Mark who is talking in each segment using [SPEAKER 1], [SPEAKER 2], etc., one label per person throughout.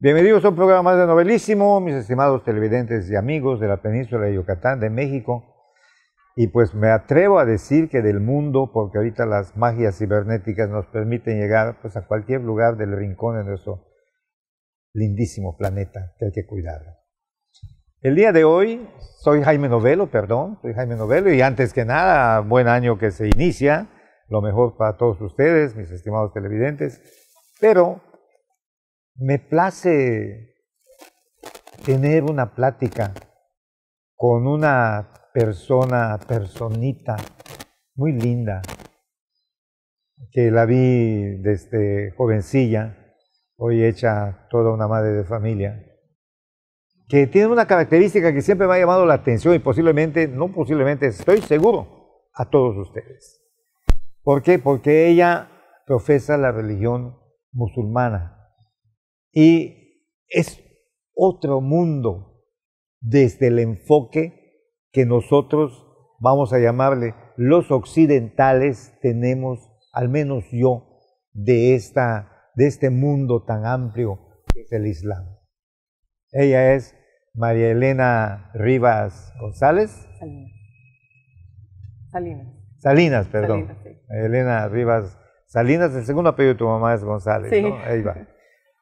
[SPEAKER 1] Bienvenidos a un programa más de Novelísimo, mis estimados televidentes y amigos de la península de Yucatán, de México. Y pues me atrevo a decir que del mundo, porque ahorita las magias cibernéticas nos permiten llegar pues, a cualquier lugar del rincón de nuestro lindísimo planeta que hay que cuidar. El día de hoy soy Jaime Novelo, perdón, soy Jaime Novelo y antes que nada, buen año que se inicia, lo mejor para todos ustedes, mis estimados televidentes, pero me place tener una plática con una persona, personita muy linda, que la vi desde jovencilla, hoy hecha toda una madre de familia, que tiene una característica que siempre me ha llamado la atención y posiblemente, no posiblemente, estoy seguro, a todos ustedes. ¿Por qué? Porque ella profesa la religión musulmana. Y es otro mundo desde el enfoque que nosotros vamos a llamarle los occidentales tenemos, al menos yo, de, esta, de este mundo tan amplio que es el Islam. Ella es María Elena Rivas González.
[SPEAKER 2] Salinas. Salinas.
[SPEAKER 1] Salinas, perdón. Elena Rivas Salinas, el segundo apellido de tu mamá es González, Ahí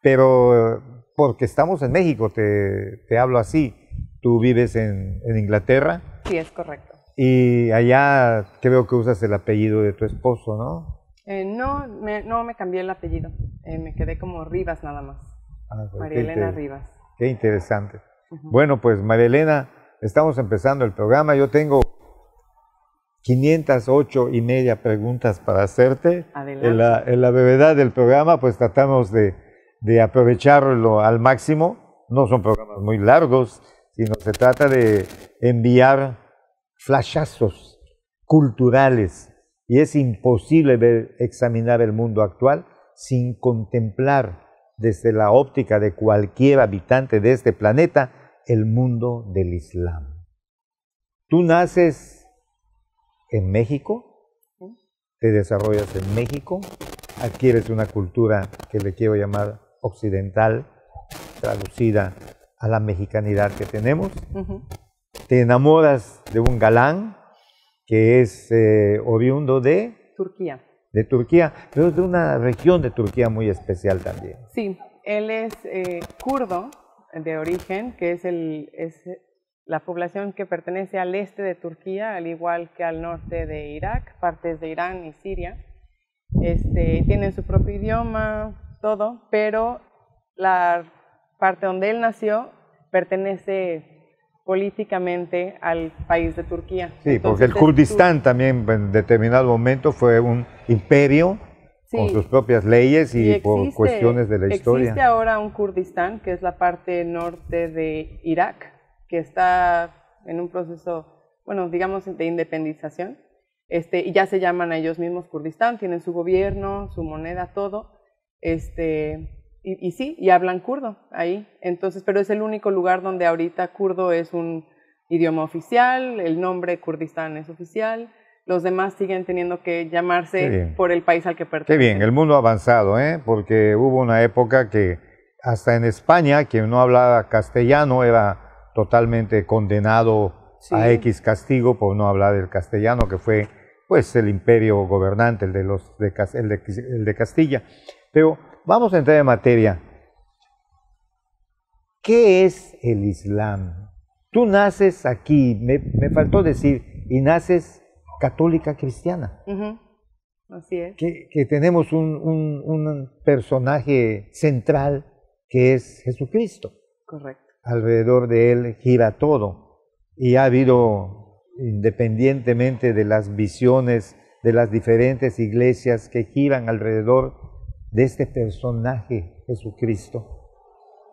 [SPEAKER 1] pero porque estamos en México, te, hablo así, tú vives en, Inglaterra.
[SPEAKER 2] Sí, es correcto.
[SPEAKER 1] Y allá creo que usas el apellido de tu esposo, ¿no?
[SPEAKER 2] Eh, no, no me cambié el apellido, eh, me quedé como Rivas nada más. Ah, María Elena Rivas.
[SPEAKER 1] Qué interesante. Bueno, pues María Elena, estamos empezando el programa, yo tengo 508 y media preguntas para hacerte. Adelante. En la, en la brevedad del programa, pues tratamos de de aprovecharlo al máximo. No son programas muy largos, sino se trata de enviar flashazos culturales. Y es imposible examinar el mundo actual sin contemplar desde la óptica de cualquier habitante de este planeta el mundo del Islam. Tú naces en México, te desarrollas en México, adquieres una cultura que le quiero llamar occidental traducida a la mexicanidad que tenemos. Te enamoras de un galán que es eh, oriundo de... Turquía. De Turquía, pero es de una región de Turquía muy especial también.
[SPEAKER 2] Sí, él es eh, kurdo de origen, que es, el, la población que pertenece al este de Turquía, al igual que al norte de Irak, partes de Irán y Siria. Este, tienen su propio idioma, todo, pero la parte donde él nació pertenece políticamente al país de Turquía. Sí, porque el Kurdistán
[SPEAKER 1] también en determinado momento fue un imperio con sus propias leyes y, por cuestiones de la historia. Existe
[SPEAKER 2] ahora un Kurdistán, que es la parte norte de Irak, que está en un proceso, bueno, digamos, de independización. Este, y ya se llaman a ellos mismos Kurdistán, tienen su gobierno, su moneda, todo, este, y, sí, y hablan kurdo ahí. Entonces, pero es el único lugar donde ahorita kurdo es un idioma oficial, el nombre Kurdistán es oficial. Los demás siguen teniendo que llamarse por el país al que pertenecen. Qué
[SPEAKER 1] bien, el mundo ha avanzado, ¿eh? porque hubo una época que hasta en España quien no hablaba castellano era totalmente condenado a X castigo por no hablar el castellano, que fue pues el imperio gobernante, el de, los, el de Castilla. Pero vamos a entrar en materia. ¿Qué es el Islam? Tú naces aquí, me, faltó decir, y naces católica cristiana. Así es. Que, tenemos un, un, personaje central que es Jesucristo. Correcto. Alrededor de él gira todo. Y ha habido, independientemente de las visiones de las diferentes iglesias que giran alrededor de este personaje Jesucristo.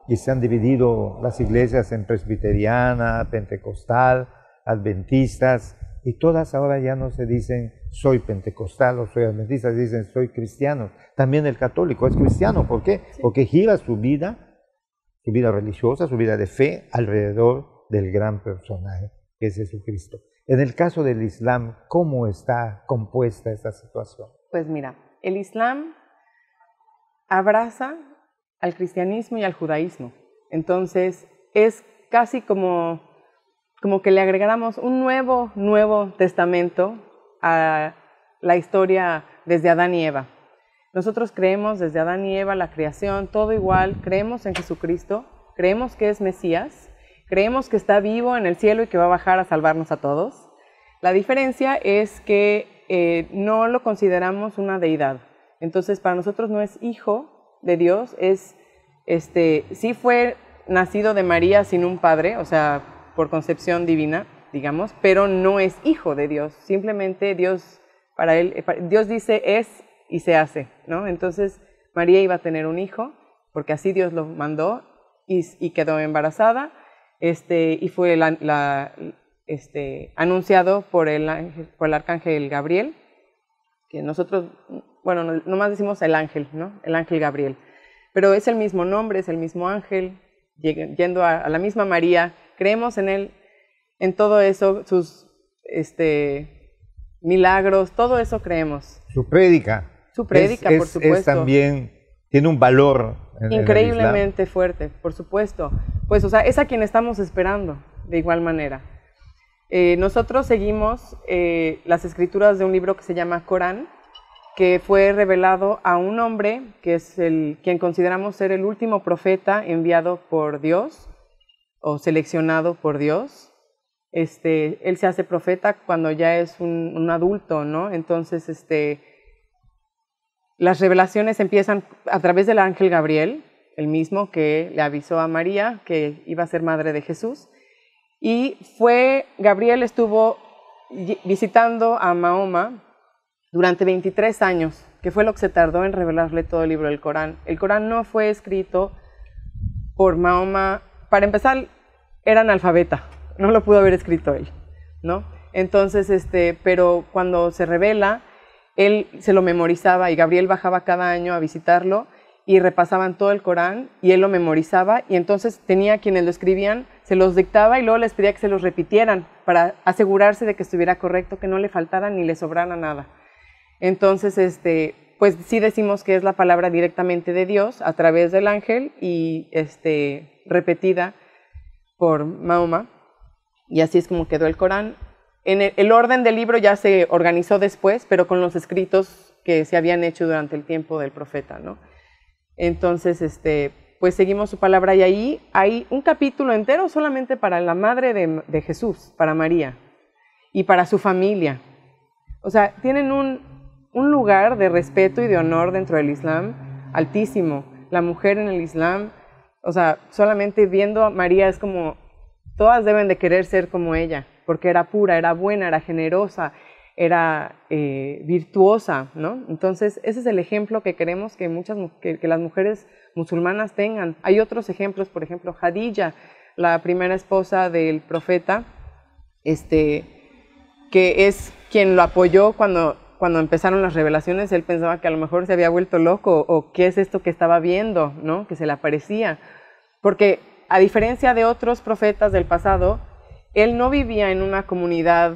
[SPEAKER 1] Y se han dividido las iglesias en presbiteriana, pentecostal, adventistas, y todas ahora ya no se dicen soy pentecostal o soy adventista, dicen soy cristiano. También el católico es cristiano, ¿por qué? Porque gira su vida, su vida religiosa, su vida de fe alrededor del gran personaje que es Jesucristo. En el caso del Islam, ¿cómo está compuesta esta situación?
[SPEAKER 2] Pues mira, el Islam abraza al cristianismo y al judaísmo. Entonces, es casi como, como que le agregáramos un nuevo, nuevo testamento a la historia desde Adán y Eva. Nosotros creemos desde Adán y Eva la creación, todo igual, creemos en Jesucristo, creemos que es Mesías, creemos que está vivo en el cielo y que va a bajar a salvarnos a todos. La diferencia es que eh, no lo consideramos una deidad, entonces, para nosotros no es hijo de Dios, es, este, sí fue nacido de María sin un padre, o sea, por concepción divina, digamos, pero no es hijo de Dios. Simplemente Dios, para él, eh, Dios dice es y se hace, ¿no? Entonces, María iba a tener un hijo, porque así Dios lo mandó y, quedó embarazada, este, y fue este, anunciado por el, por el arcángel Gabriel, que nosotros bueno, nomás decimos el ángel, ¿no? El ángel Gabriel. Pero es el mismo nombre, es el mismo ángel, yendo a, la misma María, creemos en él, en todo eso, sus este, milagros, todo eso creemos.
[SPEAKER 1] Su prédica. Su prédica, por supuesto. Es también, tiene un valor. Increíblemente
[SPEAKER 2] fuerte, por supuesto. Pues, o sea, es a quien estamos esperando, de igual manera. Eh, nosotros seguimos eh, las escrituras de un libro que se llama Corán, que fue revelado a un hombre que es el quien consideramos ser el último profeta enviado por Dios o seleccionado por Dios. Este, él se hace profeta cuando ya es un, adulto, ¿no? Entonces, este, las revelaciones empiezan a través del ángel Gabriel, el mismo que le avisó a María que iba a ser madre de Jesús. Y fue, Gabriel estuvo visitando a Mahoma durante 23 años, que fue lo que se tardó en revelarle todo el libro del Corán. El Corán no fue escrito por Mahoma. Para empezar, era analfabeta, no lo pudo haber escrito él, ¿no? Entonces, este, pero cuando se revela, él se lo memorizaba y Gabriel bajaba cada año a visitarlo y repasaban todo el Corán y él lo memorizaba y entonces tenía quienes lo escribían, se los dictaba y luego les pedía que se los repitieran para asegurarse de que estuviera correcto, que no le faltara ni le sobrara nada. Entonces, este, pues sí decimos que es la palabra directamente de Dios a través del ángel y este, repetida por Mahoma. Y así es como quedó el Corán. En el, orden del libro ya se organizó después, pero con los escritos que se habían hecho durante el tiempo del profeta, ¿no? Entonces, este, pues seguimos su palabra y ahí hay un capítulo entero solamente para la madre de Jesús, para María y para su familia. O sea, tienen un, un lugar de respeto y de honor dentro del Islam altísimo. La mujer en el Islam, o sea, solamente viendo a María es como, todas deben de querer ser como ella, porque era pura, era buena, era generosa, era eh, virtuosa, ¿no? Entonces, ese es el ejemplo que queremos que, muchas, que, las mujeres musulmanas tengan. Hay otros ejemplos, por ejemplo, Hadilla, la primera esposa del profeta, este, que es quien lo apoyó cuando cuando empezaron las revelaciones, él pensaba que a lo mejor se había vuelto loco o qué es esto que estaba viendo, ¿no? Que se le aparecía. Porque a diferencia de otros profetas del pasado, él no vivía en una comunidad,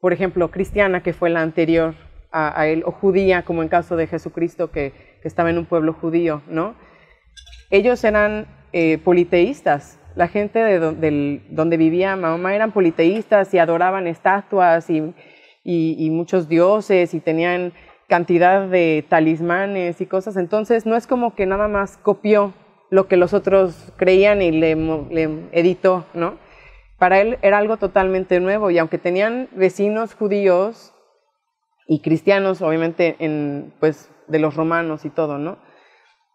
[SPEAKER 2] por ejemplo, cristiana, que fue la anterior a, él, o judía, como en caso de Jesucristo, que, estaba en un pueblo judío, ¿no? Ellos eran eh, politeístas. La gente de donde vivía Mahoma eran politeístas y adoraban estatuas y y, muchos dioses y tenían cantidad de talismanes y cosas. Entonces no es como que nada más copió lo que los otros creían y le, le, editó, ¿no? Para él era algo totalmente nuevo y aunque tenían vecinos judíos y cristianos, obviamente, en, pues, de los romanos y todo, ¿no?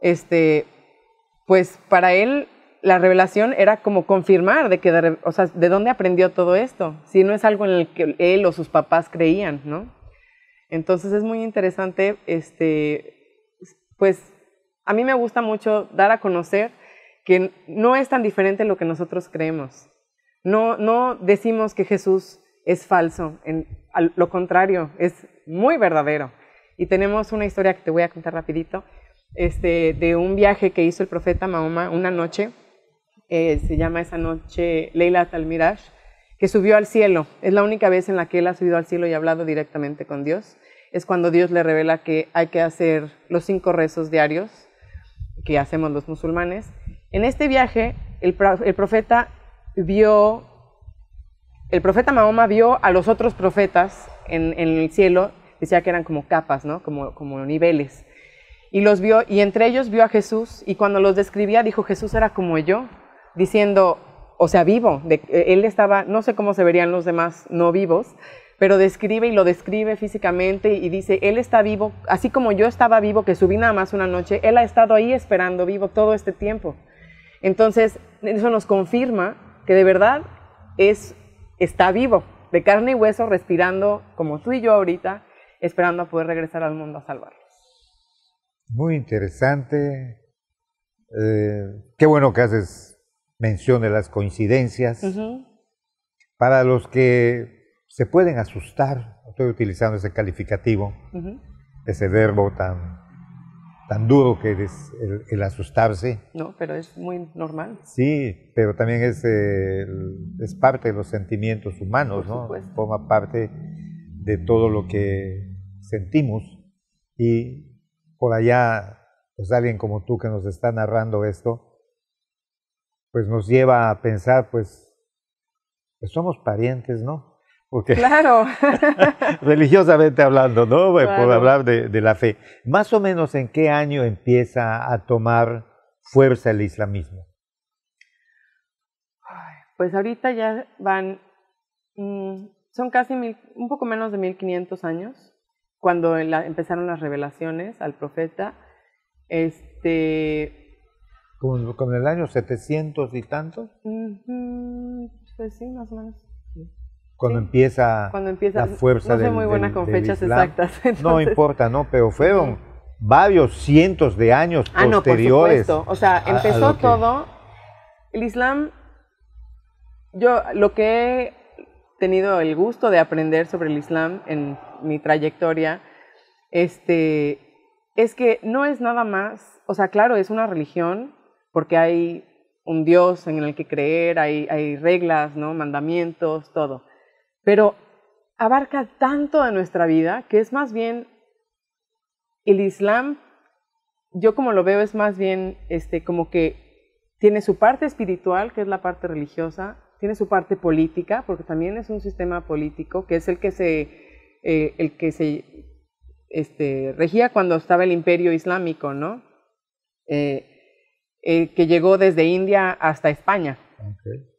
[SPEAKER 2] Este, pues para él la revelación era como confirmar de que, dónde aprendió todo esto, si no es algo en el que él o sus papás creían, ¿no? Entonces es muy interesante, este, pues a mí me gusta mucho dar a conocer que no es tan diferente lo que nosotros creemos. No, no decimos que Jesús es falso, en, al, lo contrario, es muy verdadero. Y tenemos una historia que te voy a contar rapidito, este, de un viaje que hizo el profeta Mahoma una noche eh, se llama esa noche Leila Miraj que subió al cielo. Es la única vez en la que él ha subido al cielo y ha hablado directamente con Dios. Es cuando Dios le revela que hay que hacer los cinco rezos diarios que hacemos los musulmanes. En este viaje, el, profeta vio, el profeta Mahoma vio a los otros profetas en, el cielo, decía que eran como capas, ¿no? como, como niveles y los vio y entre ellos vio a Jesús y cuando los describía dijo Jesús era como yo diciendo, o sea, vivo. De, eh, él estaba, no sé cómo se verían los demás no vivos, pero describe y lo describe físicamente y dice, él está vivo, así como yo estaba vivo, que subí nada más una noche, él ha estado ahí esperando vivo todo este tiempo. Entonces, eso nos confirma que de verdad es, está vivo, de carne y hueso, respirando como tú y yo ahorita, esperando a poder regresar al mundo a salvarlos.
[SPEAKER 1] Muy interesante. Eh, qué bueno que haces mencione las coincidencias. Para los que se pueden asustar, estoy utilizando ese calificativo, ese verbo tan, tan duro que es el, asustarse.
[SPEAKER 2] No, pero es muy normal.
[SPEAKER 1] Sí, pero también es, eh, es parte de los sentimientos humanos, ¿no? Forma parte de todo lo que sentimos. Y por allá, pues alguien como tú que nos está narrando esto, pues nos lleva a pensar, pues, pues somos parientes, ¿no? Porque claro. religiosamente hablando, ¿no? Por hablar de, la fe. Más o menos en qué año empieza a tomar fuerza el islamismo.
[SPEAKER 2] Pues ahorita ya van, mm, son casi mil, un poco menos de 1500 años cuando empezaron las revelaciones al profeta. Este,
[SPEAKER 1] como, el año 700 y tantos.
[SPEAKER 2] Pues sí, más o menos.
[SPEAKER 1] Cuando, empieza Cuando empieza la fuerza no soy muy buena con fechas exactas. No importa, no, pero fueron varios cientos de años ah, posteriores. No, O sea, empezó
[SPEAKER 2] todo. El Islam, yo lo que he tenido el gusto de aprender sobre el Islam en mi trayectoria, este, es que no es nada más, o sea, claro, es una religión porque hay un Dios en el que creer, hay, hay reglas, ¿no? mandamientos, todo. Pero abarca tanto de nuestra vida que es más bien el Islam, yo como lo veo es más bien este, como que tiene su parte espiritual, que es la parte religiosa, tiene su parte política, porque también es un sistema político, que es el que se, eh, el que se este, regía cuando estaba el imperio islámico, ¿no? Eh, eh, que llegó desde India hasta España.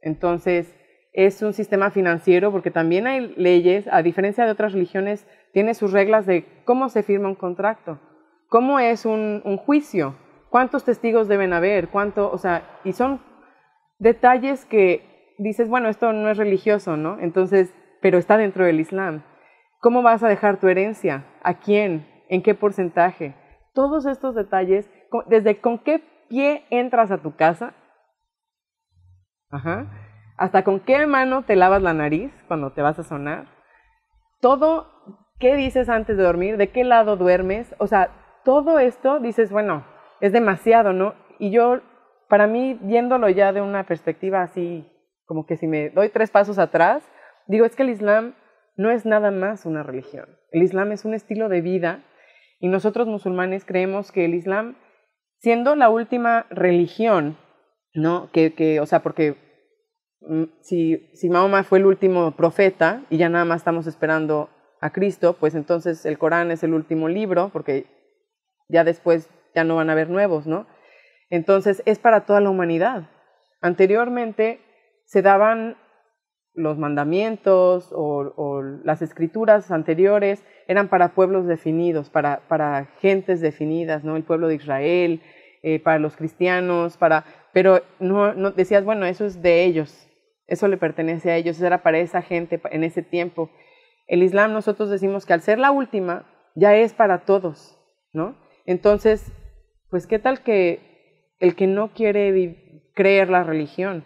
[SPEAKER 2] Entonces, es un sistema financiero porque también hay leyes, a diferencia de otras religiones, tiene sus reglas de cómo se firma un contrato, cómo es un, un juicio, cuántos testigos deben haber, cuánto, o sea, y son detalles que dices, bueno, esto no es religioso, ¿no? Entonces, pero está dentro del Islam. ¿Cómo vas a dejar tu herencia? ¿A quién? ¿En qué porcentaje? Todos estos detalles, desde con qué ¿Qué entras a tu casa? Ajá. ¿Hasta con qué mano te lavas la nariz cuando te vas a sonar? Todo, ¿qué dices antes de dormir? ¿De qué lado duermes? O sea, todo esto dices, bueno, es demasiado, ¿no? Y yo, para mí, viéndolo ya de una perspectiva así, como que si me doy tres pasos atrás, digo, es que el Islam no es nada más una religión. El Islam es un estilo de vida y nosotros musulmanes creemos que el Islam siendo la última religión, ¿no? Que, o sea, porque mm, si, si Mahoma fue el último profeta y ya nada más estamos esperando a Cristo, pues entonces el Corán es el último libro, porque ya después ya no van a haber nuevos, ¿no? Entonces es para toda la humanidad. Anteriormente se daban los mandamientos o, las escrituras anteriores eran para pueblos definidos, para, gentes definidas, ¿no? El pueblo de Israel, eh, para los cristianos, para... Pero no, no, decías, bueno, eso es de ellos, eso le pertenece a ellos, eso era para esa gente en ese tiempo. El Islam nosotros decimos que al ser la última, ya es para todos, ¿no? Entonces, pues qué tal que el que no quiere creer la religión,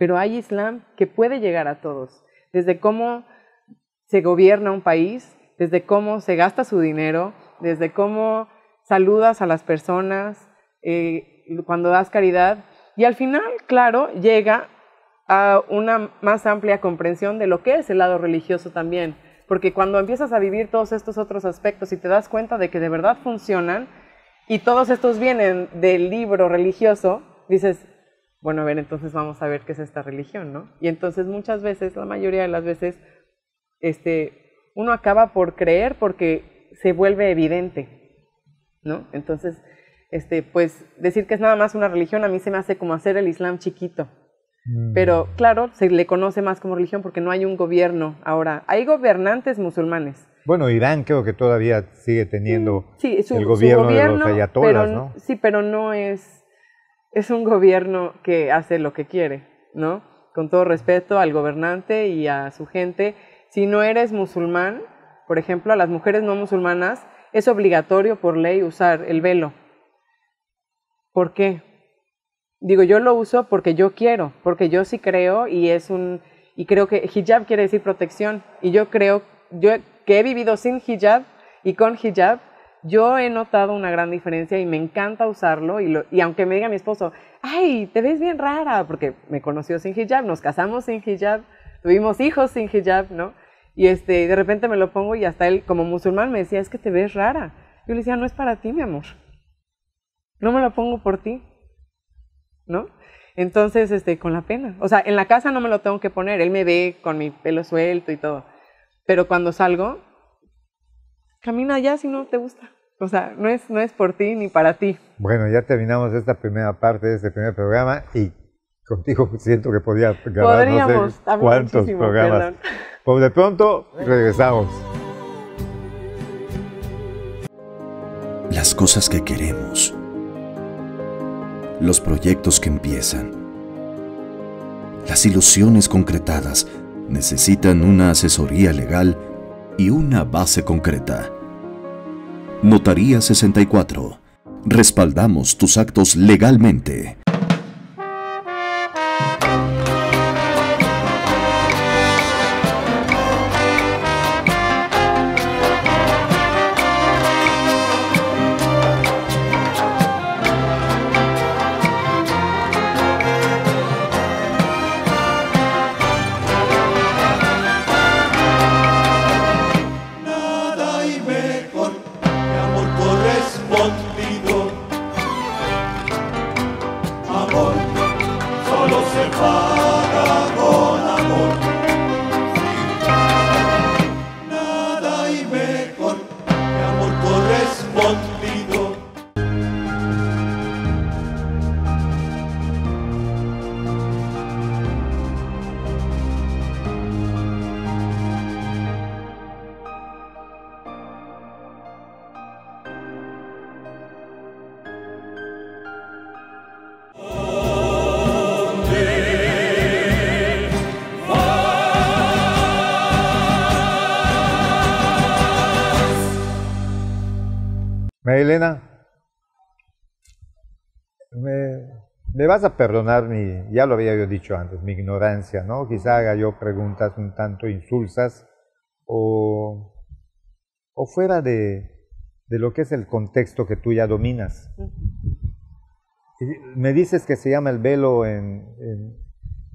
[SPEAKER 2] pero hay Islam que puede llegar a todos, desde cómo se gobierna un país, desde cómo se gasta su dinero, desde cómo saludas a las personas, eh, cuando das caridad, y al final, claro, llega a una más amplia comprensión de lo que es el lado religioso también, porque cuando empiezas a vivir todos estos otros aspectos y te das cuenta de que de verdad funcionan, y todos estos vienen del libro religioso, dices, bueno, a ver, entonces vamos a ver qué es esta religión, ¿no? Y entonces muchas veces, la mayoría de las veces, este, uno acaba por creer porque se vuelve evidente, ¿no? Entonces, este, pues decir que es nada más una religión a mí se me hace como hacer el Islam chiquito. Mm. Pero claro, se le conoce más como religión porque no hay un gobierno ahora. Hay gobernantes musulmanes.
[SPEAKER 1] Bueno, Irán creo que todavía sigue teniendo el gobierno, de los ayatolás, ¿no?
[SPEAKER 2] Sí, pero no es es un gobierno que hace lo que quiere, ¿no? Con todo respeto al gobernante y a su gente. Si no eres musulmán, por ejemplo, a las mujeres no musulmanas es obligatorio por ley usar el velo. ¿Por qué? Digo, yo lo uso porque yo quiero, porque yo sí creo y es un y creo que hijab quiere decir protección y yo creo yo que he vivido sin hijab y con hijab yo he notado una gran diferencia y me encanta usarlo y, aunque me diga mi esposo, ay, te ves bien rara, porque me conoció sin hijab, nos casamos sin hijab, tuvimos hijos sin hijab, ¿no? Y este, de repente me lo pongo y hasta él, como musulmán, me decía, es que te ves rara. Yo le decía, no es para ti, mi amor. No me lo pongo por ti, ¿no? Entonces, este, con la pena. O sea, en la casa no me lo tengo que poner, él me ve con mi pelo suelto y todo. Pero cuando salgo, camina allá si no te gusta. O sea, no es, no es por ti ni para ti.
[SPEAKER 1] Bueno, ya terminamos esta primera parte de este primer programa y contigo siento que podía grabar no cuántos programas. de pronto, regresamos.
[SPEAKER 2] Las cosas que queremos. Los
[SPEAKER 1] proyectos que empiezan. Las ilusiones concretadas necesitan una asesoría legal y una base concreta. Notaría 64. Respaldamos tus actos legalmente. vas a perdonar mi, ya lo había yo dicho antes, mi ignorancia, ¿no? Quizá haga yo preguntas un tanto insulsas o, fuera de, lo que es el contexto que tú ya dominas. Me dices que se llama el velo en...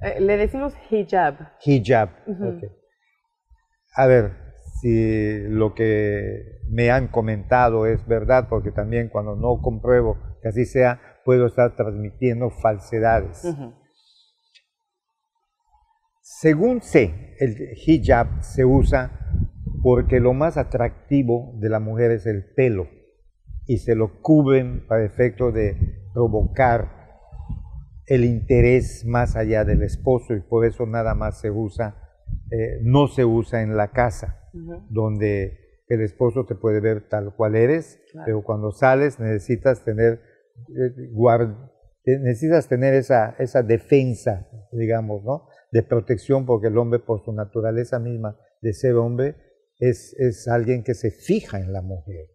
[SPEAKER 2] Eh, le decimos hijab.
[SPEAKER 1] Hijab, A ver, si lo que me han comentado es verdad, porque también cuando no compruebo que así sea, puedo estar transmitiendo falsedades. Según sé, el hijab se usa porque lo más atractivo de la mujer es el pelo y se lo cubren para efecto de provocar el interés más allá del esposo y por eso nada más se usa, eh, no se usa en la casa, donde el esposo te puede ver tal cual eres, pero cuando sales necesitas tener necesitas tener esa, defensa, digamos, de protección, porque el hombre por su naturaleza misma de ser hombre es, alguien que se fija en la mujer.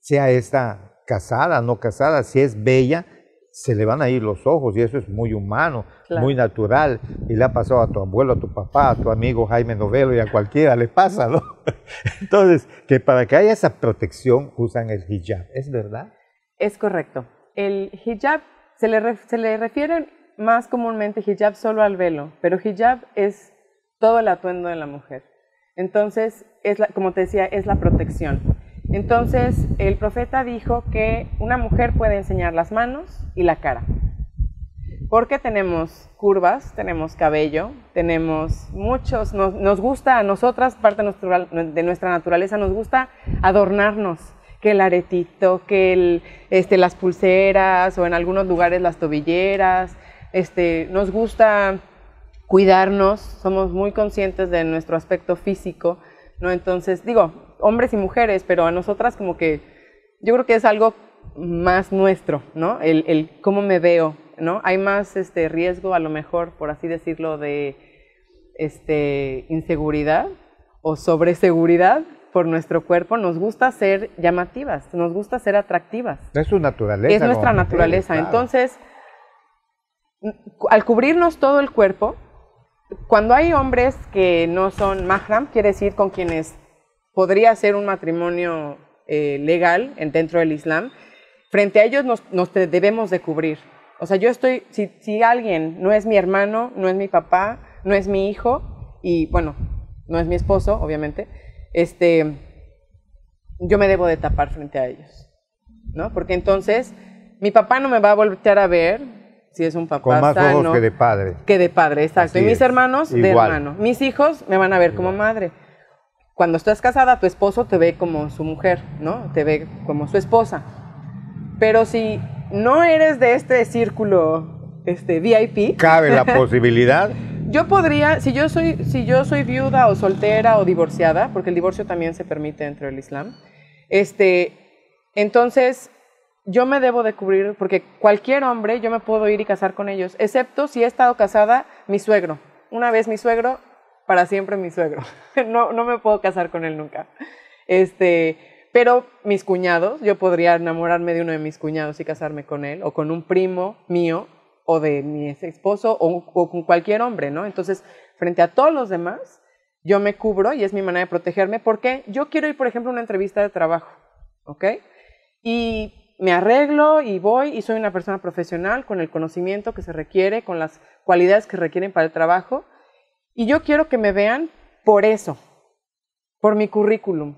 [SPEAKER 1] Sea esta casada, no casada, si es bella, se le van a ir los ojos y eso es muy humano, muy natural. Y le ha pasado a tu abuelo, a tu papá, a tu amigo Jaime Novelo y a cualquiera le pasa, ¿no? Entonces, que para que haya esa protección usan el hijab, ¿es verdad?
[SPEAKER 2] Es correcto. El hijab se le, refiere más comúnmente hijab solo al velo, pero hijab es todo el atuendo de la mujer. Entonces, es como te decía, es la protección. Entonces, el profeta dijo que una mujer puede enseñar las manos y la cara. Porque tenemos curvas, tenemos cabello, tenemos muchos, nos, nos gusta a nosotras, parte de nuestra naturaleza, nos gusta adornarnos que el aretito, que este, las pulseras o en algunos lugares las tobilleras. Este, nos gusta cuidarnos, somos muy conscientes de nuestro aspecto físico, ¿no? Entonces, digo, hombres y mujeres, pero a nosotras como que yo creo que es algo más nuestro, ¿no? El, cómo me veo, ¿no? Hay más este, riesgo, a lo mejor, por así decirlo, de este, inseguridad o sobreseguridad por nuestro cuerpo, nos gusta ser llamativas, nos gusta ser atractivas.
[SPEAKER 1] Es su naturaleza. Es nuestra naturaleza. Entonces,
[SPEAKER 2] mm, al cubrirnos todo el cuerpo, cuando hay hombres que no son mahram, quiere decir con quienes podría ser un matrimonio eh, legal dentro del Islam, frente a ellos nos, nos, debemos de cubrir. O sea, yo estoy, si, si alguien no es mi hermano, no es mi papá, no es mi hijo, y bueno, no es mi esposo, obviamente, este, yo me debo de tapar frente a ellos, ¿no? Porque entonces mi papá no me va a voltear a ver si es un papá Con más ojos que de padre. Que de padre, exacto. y mis hermanos, de hermano. Mis hijos me van a ver como madre. Cuando estás casada, tu esposo te ve como su mujer, ¿no? Te ve como su esposa. Pero si no eres de este círculo este, VIP... Cabe la posibilidad yo podría, si yo, soy, si yo soy viuda o soltera o divorciada, porque el divorcio también se permite dentro del Islam, este, entonces yo me debo de cubrir, porque cualquier hombre yo me puedo ir y casar con ellos, excepto si he estado casada mi suegro. Una vez mi suegro, para siempre mi suegro. No, no me puedo casar con él nunca. Este, pero mis cuñados, yo podría enamorarme de uno de mis cuñados y casarme con él, o con un primo mío, o de mi esposo o, o, con cualquier hombre, ¿no? Entonces, frente a todos los demás, yo me cubro y es mi manera de protegerme porque yo quiero ir, por ejemplo, a una entrevista de trabajo, ¿ok? Y me arreglo y voy y soy una persona profesional con el conocimiento que se requiere, con las cualidades que requieren para el trabajo. Y yo quiero que me vean por eso, por mi currículum,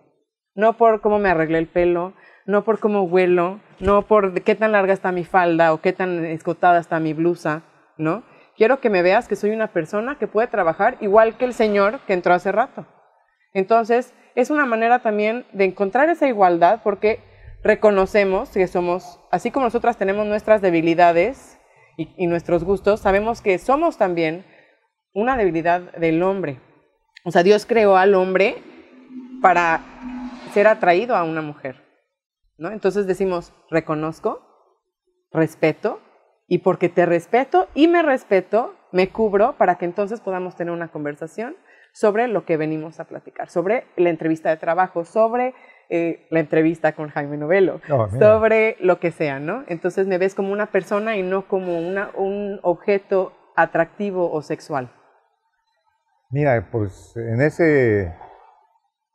[SPEAKER 2] no por cómo me arreglé el pelo, no por cómo huelo, no por qué tan larga está mi falda o qué tan escotada está mi blusa, ¿no? Quiero que me veas que soy una persona que puede trabajar igual que el señor que entró hace rato. Entonces, es una manera también de encontrar esa igualdad porque reconocemos que somos, así como nosotras tenemos nuestras debilidades y nuestros gustos, sabemos que somos también una debilidad del hombre. O sea, Dios creó al hombre para ser atraído a una mujer. ¿no? Entonces decimos, reconozco, respeto, y porque te respeto y me respeto, me cubro para que entonces podamos tener una conversación sobre lo que venimos a platicar, sobre la entrevista de trabajo, sobre eh, la entrevista con Jaime Novelo, ah, sobre lo que sea, ¿no? Entonces me ves como una persona y no como una, un objeto atractivo o sexual.
[SPEAKER 1] Mira, pues en ese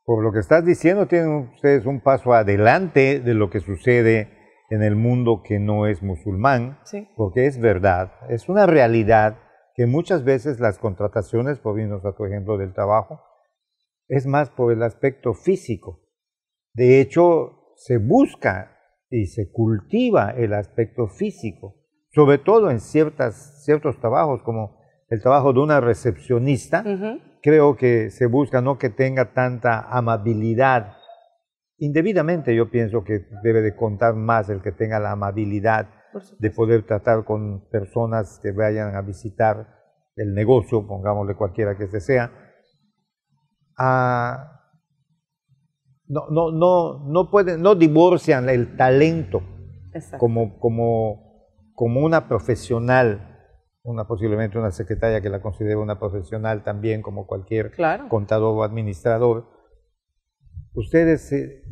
[SPEAKER 1] por lo que estás diciendo, tienen ustedes un paso adelante de lo que sucede en el mundo que no es musulmán, porque es verdad, es una realidad que muchas veces las contrataciones, por a tu ejemplo del trabajo, es más por el aspecto físico. De hecho, se busca y se cultiva el aspecto físico, sobre todo en ciertas, ciertos trabajos, como el trabajo de una recepcionista, creo que se busca no que tenga tanta amabilidad. Indebidamente yo pienso que debe de contar más el que tenga la amabilidad de poder tratar con personas que vayan a visitar el negocio, pongámosle cualquiera que se sea. Ah, no, no, no, no, divorcian el talento como, como, como una profesional una posiblemente una secretaria que la considere una profesional también como cualquier contador o administrador, ustedes eh,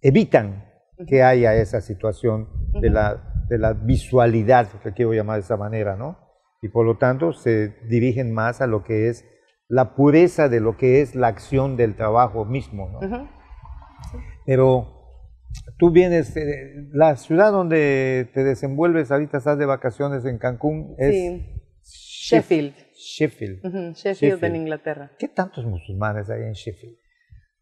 [SPEAKER 1] evitan que haya esa situación de, la, de la visualidad, que quiero llamar de esa manera, ¿no? Y por lo tanto se dirigen más a lo que es la pureza de lo que es la acción del trabajo mismo, ¿no? Pero tú vienes, eh, la ciudad donde te desenvuelves, ahorita estás de vacaciones en Cancún, es Sheffield. Sheffield. en Inglaterra. ¿Qué tantos musulmanes hay en Sheffield?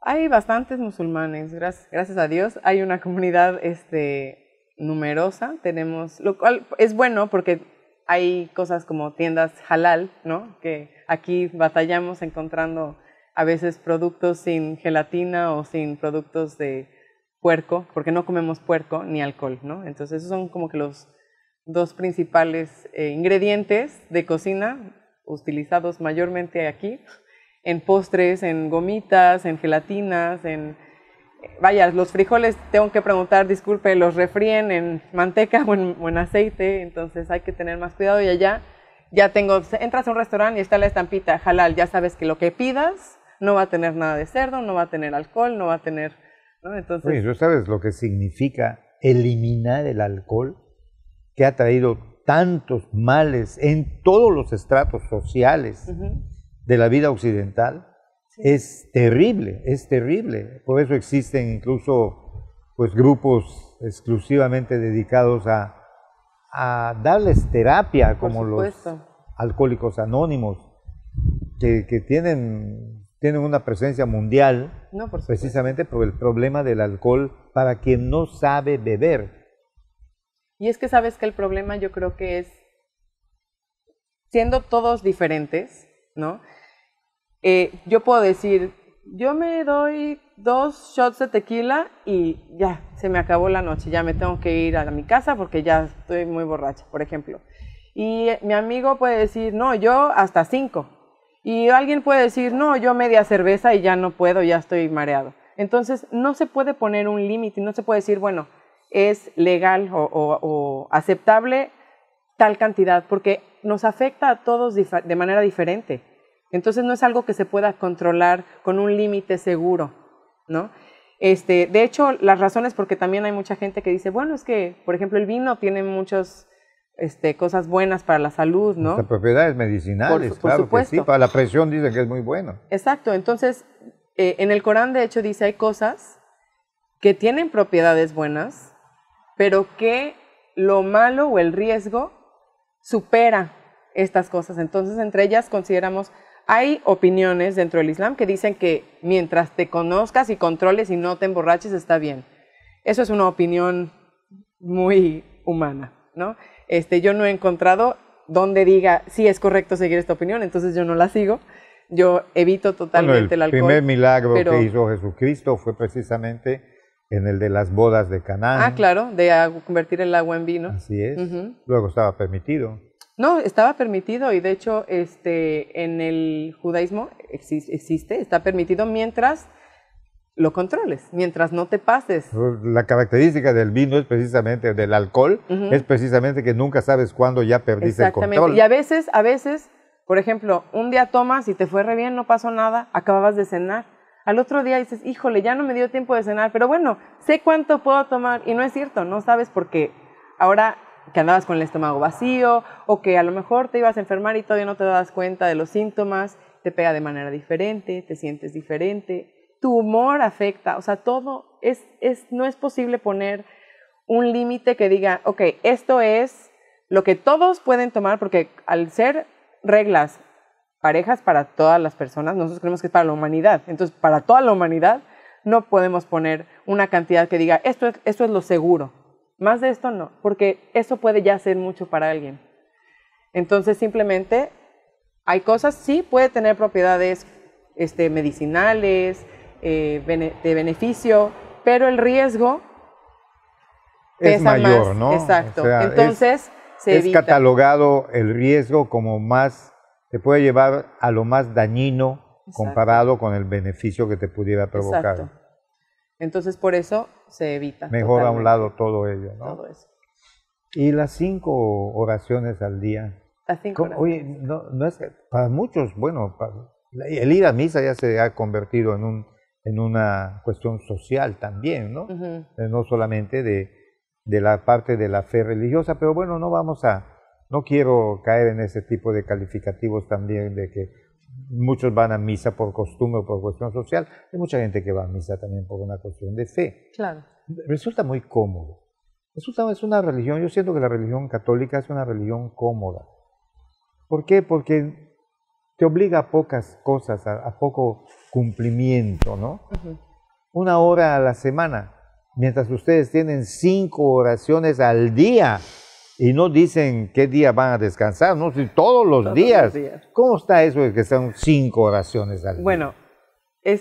[SPEAKER 2] Hay bastantes musulmanes, gracias, gracias a Dios. Hay una comunidad este, numerosa, tenemos, lo cual es bueno porque hay cosas como tiendas halal, ¿no? Que aquí batallamos encontrando a veces productos sin gelatina o sin productos de puerco, porque no comemos puerco ni alcohol, ¿no? Entonces esos son como que los dos principales eh, ingredientes de cocina utilizados mayormente aquí, en postres, en gomitas, en gelatinas, en... Eh, vaya, los frijoles tengo que preguntar, disculpe, los refríen en manteca o en, aceite, entonces hay que tener más cuidado y allá ya tengo, entras a un restaurante y está la estampita halal, ya sabes que lo que pidas no va a tener nada de cerdo, no va a tener alcohol, no va a tener ¿no? Entonces...
[SPEAKER 1] sabes lo que significa eliminar el alcohol que ha traído tantos males en todos los estratos sociales de la vida occidental? Es terrible, es terrible. Por eso existen incluso pues, grupos exclusivamente dedicados a, darles terapia, como los alcohólicos anónimos, que, que tienen tienen una presencia mundial, precisamente por el problema del alcohol para quien no sabe beber.
[SPEAKER 2] Y es que sabes que el problema yo creo que es, siendo todos diferentes, ¿no? Eh, yo puedo decir, yo me doy dos shots de tequila y ya, se me acabó la noche, ya me tengo que ir a mi casa porque ya estoy muy borracha, por ejemplo. Y mi amigo puede decir, no, yo hasta cinco, y alguien puede decir, no, yo media cerveza y ya no puedo, ya estoy mareado. Entonces, no se puede poner un límite, no se puede decir, bueno, es legal o, aceptable tal cantidad, porque nos afecta a todos de manera diferente. Entonces, no es algo que se pueda controlar con un límite seguro, ¿no? Este, de hecho, las razones, porque también hay mucha gente que dice, bueno, es que, por ejemplo, el vino tiene muchos este, cosas buenas para la salud, ¿no?
[SPEAKER 1] propiedades medicinales, claro para la presión dicen que es muy bueno.
[SPEAKER 2] Exacto, entonces eh, en el Corán de hecho dice hay cosas que tienen propiedades buenas, pero que lo malo o el riesgo supera estas cosas. Entonces entre ellas consideramos, hay opiniones dentro del Islam que dicen que mientras te conozcas y controles y no te emborraches está bien. Eso es una opinión muy humana, ¿no? este, yo no he encontrado donde diga, sí, es correcto seguir esta opinión, entonces yo no la sigo. Yo evito totalmente el, alcohol. El primer milagro que hizo
[SPEAKER 1] Jesucristo fue precisamente en el de las bodas de Canaán. Ah,
[SPEAKER 2] claro, de convertir el agua en vino. Así es.
[SPEAKER 1] Luego estaba permitido.
[SPEAKER 2] No, estaba permitido y de hecho este, en el judaísmo existe, está permitido mientras lo controles, mientras no te pases.
[SPEAKER 1] La característica del vino es precisamente, del alcohol, es precisamente que nunca sabes cuándo ya perdiste el control. Y a
[SPEAKER 2] veces, a veces, por ejemplo, un día tomas y te fue re bien, no pasó nada, acababas de cenar. Al otro día dices, híjole, ya no me dio tiempo de cenar, pero bueno, sé cuánto puedo tomar. Y no es cierto, no sabes porque ahora que andabas con el estómago vacío o que a lo mejor te ibas a enfermar y todavía no te das cuenta de los síntomas, te pega de manera diferente, te sientes diferente tu humor afecta, o sea, todo es, no es posible poner un límite que diga, ok, esto es lo que todos pueden tomar, porque al ser reglas parejas para todas las personas, nosotros creemos que es para la humanidad, entonces para toda la humanidad no podemos poner una cantidad que diga, esto es, esto es lo seguro, más de esto no, porque eso puede ya ser mucho para alguien. Entonces simplemente hay cosas, sí, puede tener propiedades este, medicinales, eh, de beneficio, pero el riesgo es mayor, ¿no? Exacto. Entonces, se evita. es
[SPEAKER 1] catalogado el riesgo como más, te puede llevar a lo más dañino comparado con el beneficio que te pudiera provocar. Exacto.
[SPEAKER 2] Entonces, por eso se evita. Mejor a un
[SPEAKER 1] lado todo ello, ¿no? Todo eso. Y las cinco oraciones al día.
[SPEAKER 2] Las cinco Oye, no, no es,
[SPEAKER 1] para muchos, bueno, el ir a misa ya se ha convertido en un en una cuestión social también, ¿no? Eh, no solamente de, la parte de la fe religiosa, pero bueno, no vamos a, no quiero caer en ese tipo de calificativos también de que muchos van a misa por costumbre o por cuestión social, hay mucha gente que va a misa también por una cuestión de fe. Claro. Resulta muy cómodo. Resulta, es una religión, yo siento que la religión católica es una religión cómoda. ¿Por qué? Porque te obliga a pocas cosas, a poco cumplimiento, ¿no? Una hora a la semana, mientras ustedes tienen cinco oraciones al día y no dicen qué día van a descansar, ¿no? Si todos los, días. ¿Cómo está eso de que sean cinco oraciones al
[SPEAKER 2] día? Bueno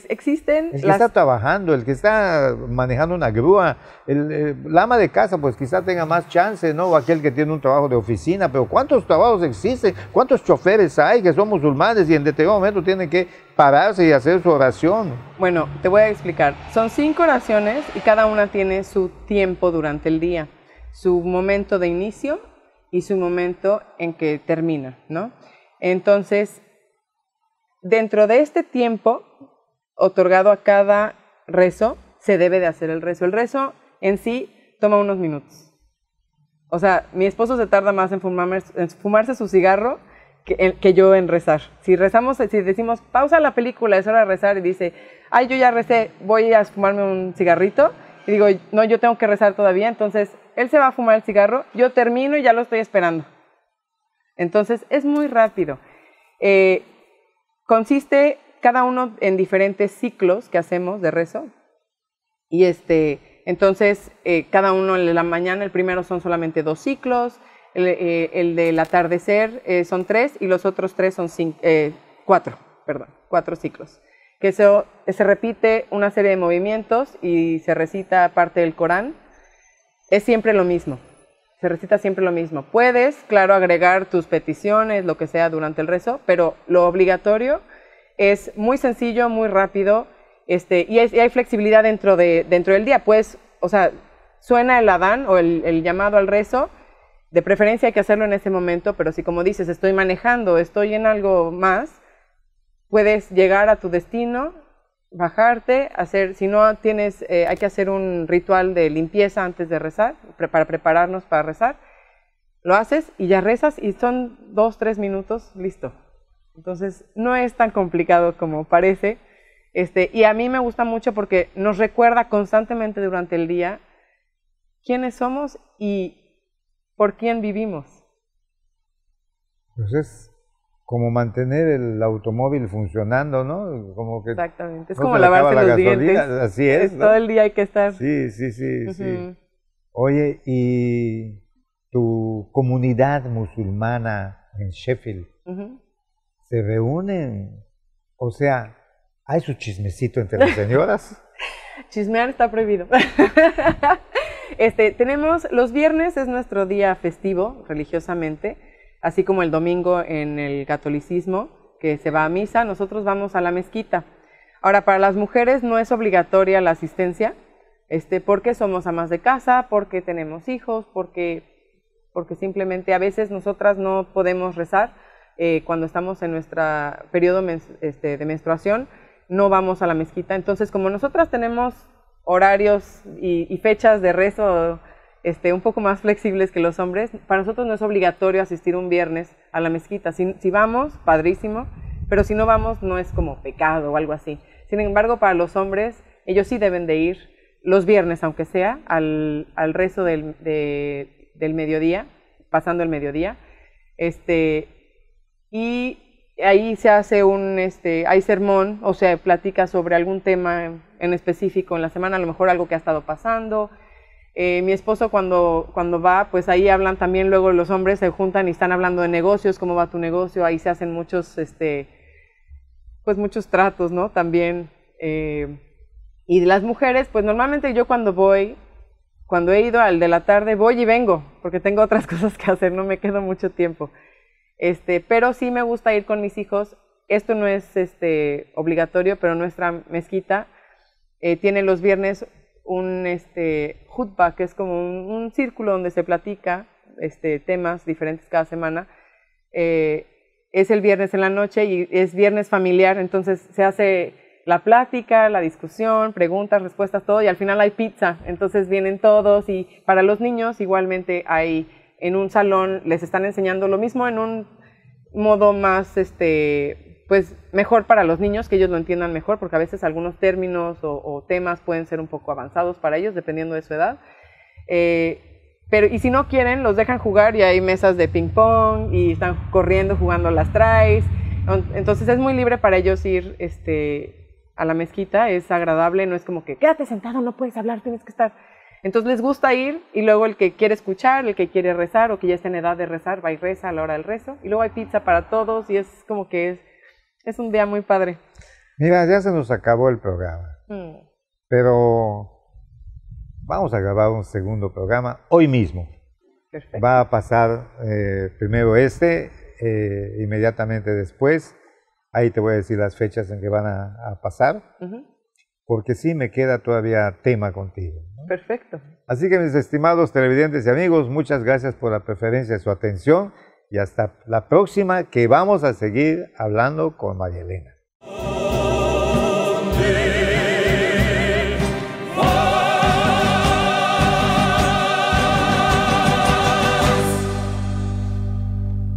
[SPEAKER 2] existen. El que está
[SPEAKER 1] trabajando, el que está manejando una grúa, el, eh, ama de casa, pues quizá tenga más chance, ¿no? O aquel que tiene un trabajo de oficina, pero ¿cuántos trabajos existen? ¿Cuántos choferes hay que son musulmanes y en determinado momento tienen que pararse y hacer su oración?
[SPEAKER 2] Bueno, te voy a explicar. Son cinco oraciones y cada una tiene su tiempo durante el día, su momento de inicio y su momento en que termina, ¿no? Entonces, dentro de este tiempo otorgado a cada rezo, se debe de hacer el rezo. El rezo en sí toma unos minutos. O sea, mi esposo se tarda más en, en fumarse su cigarro que, que, yo en rezar. Si rezamos, si decimos, pausa la película, es hora de rezar, y dice, ay, yo ya recé, voy a fumarme un cigarrito, y digo, no, yo tengo que rezar todavía, entonces él se va a fumar el cigarro, yo termino y ya lo estoy esperando. Entonces, es muy rápido. Eh, consiste cada uno en diferentes ciclos que hacemos de rezo. Y este, entonces, eh, cada uno en la mañana, el primero son solamente dos ciclos, el, eh, del atardecer eh, son tres y los otros tres son cuatro, perdón, cuatro ciclos. Que se repite una serie de movimientos y se recita parte del Corán. Es siempre lo mismo, se recita siempre lo mismo. Puedes, claro, agregar tus peticiones, lo que sea durante el rezo, pero lo obligatorio es muy sencillo, muy rápido, este, y, hay, flexibilidad dentro, dentro del día. Pues, o sea, suena el adán o el, llamado al rezo, de preferencia hay que hacerlo en ese momento, pero si como dices, estoy manejando, estoy en algo más, puedes llegar a tu destino, bajarte, hacer, si no tienes, eh, hay que hacer un ritual de limpieza antes de rezar, para prepararnos para rezar, lo haces y ya rezas y son dos, tres minutos, listo. Entonces, no es tan complicado como parece. Este, y a mí me gusta mucho porque nos recuerda constantemente durante el día quiénes somos y por quién vivimos.
[SPEAKER 1] Pues es como mantener el automóvil funcionando, ¿no?
[SPEAKER 2] Exactamente, es como lavarse los dientes. Así es. Todo el día hay que estar. Sí, sí, sí,
[SPEAKER 1] Oye, ¿y tu comunidad musulmana en Sheffield? se reúnen. O sea, hay su chismecito entre las señoras.
[SPEAKER 2] Chismear está prohibido. este, tenemos los viernes es nuestro día festivo religiosamente, así como el domingo en el catolicismo que se va a misa, nosotros vamos a la mezquita. Ahora, para las mujeres no es obligatoria la asistencia, este, porque somos amas de casa, porque tenemos hijos, porque, porque simplemente a veces nosotras no podemos rezar eh, cuando estamos en nuestro periodo este, de menstruación, no vamos a la mezquita. Entonces, como nosotras tenemos horarios y, fechas de rezo este, un poco más flexibles que los hombres, para nosotros no es obligatorio asistir un viernes a la mezquita. Si, vamos, padrísimo, pero si no vamos, no es como pecado o algo así. Sin embargo, para los hombres, ellos sí deben de ir los viernes, aunque sea, al, al rezo del, del mediodía, pasando el mediodía. Este, y ahí se hace un, este, hay sermón, o sea, platica sobre algún tema en específico en la semana, a lo mejor algo que ha estado pasando. Eh, mi esposo cuando, va, pues ahí hablan también, luego los hombres se juntan y están hablando de negocios, cómo va tu negocio, ahí se hacen muchos, este, pues muchos tratos, ¿no? También. Eh, y las mujeres, pues normalmente yo cuando voy, cuando he ido al de la tarde, voy y vengo, porque tengo otras cosas que hacer, no me quedo mucho tiempo. Este, pero sí me gusta ir con mis hijos. Esto no es este, obligatorio, pero nuestra mezquita eh, tiene los viernes un este, jutba, que es como un, círculo donde se platica este, temas diferentes cada semana. Eh, es el viernes en la noche y es viernes familiar, entonces se hace la plática, la discusión, preguntas, respuestas, todo, y al final hay pizza, entonces vienen todos y para los niños igualmente hay en un salón les están enseñando lo mismo en un modo más, este, pues mejor para los niños, que ellos lo entiendan mejor, porque a veces algunos términos o, temas pueden ser un poco avanzados para ellos, dependiendo de su edad. Eh, pero, y si no quieren, los dejan jugar y hay mesas de ping pong y están corriendo, jugando las trays. Entonces es muy libre para ellos ir este, a la mezquita, es agradable, no es como que quédate sentado, no puedes hablar, tienes que estar entonces les gusta ir y luego el que quiere escuchar, el que quiere rezar o que ya está en edad de rezar, va y reza a la hora del rezo. Y luego hay pizza para todos y es como que es, es un día muy padre.
[SPEAKER 1] Mira, ya se nos acabó el programa. Mm. Pero vamos a grabar un segundo programa hoy mismo. Perfecto. Va a pasar eh, primero este, eh, inmediatamente después. Ahí te voy a decir las fechas en que van a, pasar, porque sí me queda todavía tema contigo. Perfecto. Así que mis estimados televidentes y amigos, muchas gracias por la preferencia y su atención y hasta la próxima que vamos a seguir hablando con María Elena.